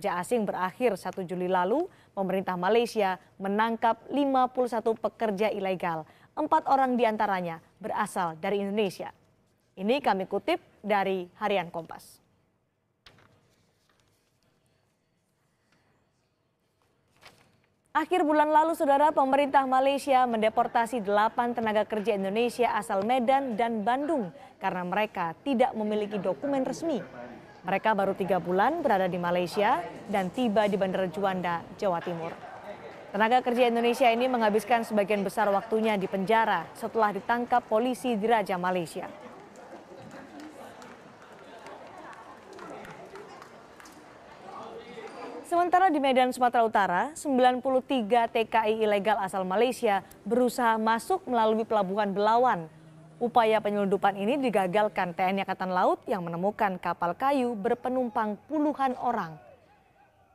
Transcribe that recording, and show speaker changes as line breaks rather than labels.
pekerja asing berakhir 1 Juli lalu, pemerintah Malaysia menangkap 51 pekerja ilegal. Empat orang diantaranya berasal dari Indonesia. Ini kami kutip dari Harian Kompas. Akhir bulan lalu, saudara, pemerintah Malaysia mendeportasi 8 tenaga kerja Indonesia asal Medan dan Bandung karena mereka tidak memiliki dokumen resmi mereka baru tiga bulan berada di Malaysia dan tiba di Bandara Juanda, Jawa Timur. Tenaga kerja Indonesia ini menghabiskan sebagian besar waktunya di penjara setelah ditangkap polisi di Raja Malaysia. Sementara di Medan Sumatera Utara, 93 TKI ilegal asal Malaysia berusaha masuk melalui pelabuhan Belawan Upaya penyelundupan ini digagalkan TNI Angkatan Laut yang menemukan kapal kayu berpenumpang puluhan orang.